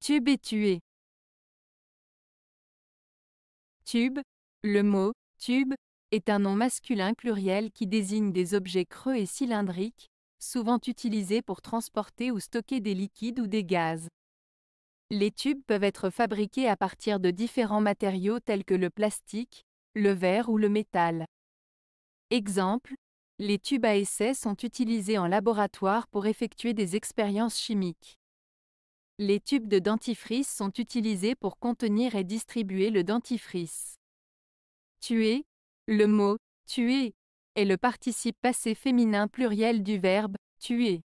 Tube est tué. Tube, le mot tube est un nom masculin pluriel qui désigne des objets creux et cylindriques, souvent utilisés pour transporter ou stocker des liquides ou des gaz. Les tubes peuvent être fabriqués à partir de différents matériaux tels que le plastique, le verre ou le métal. Exemple, les tubes à essai sont utilisés en laboratoire pour effectuer des expériences chimiques. Les tubes de dentifrice sont utilisés pour contenir et distribuer le dentifrice. Tuer, le mot tuer est le participe passé féminin pluriel du verbe tuer.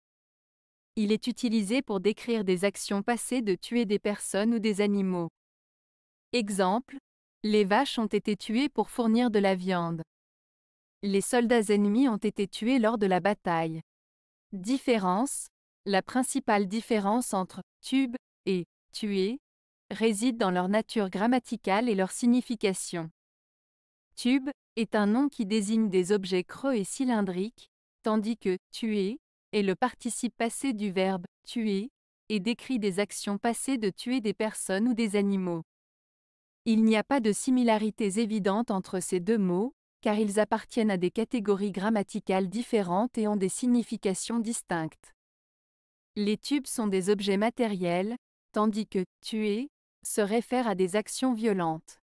Il est utilisé pour décrire des actions passées de tuer des personnes ou des animaux. Exemple, les vaches ont été tuées pour fournir de la viande. Les soldats ennemis ont été tués lors de la bataille. Différence, la principale différence entre tube et tuer réside dans leur nature grammaticale et leur signification. Tube est un nom qui désigne des objets creux et cylindriques, tandis que tuer est le participe passé du verbe tuer et décrit des actions passées de tuer des personnes ou des animaux. Il n'y a pas de similarités évidentes entre ces deux mots, car ils appartiennent à des catégories grammaticales différentes et ont des significations distinctes. Les tubes sont des objets matériels, tandis que tuer se réfère à des actions violentes.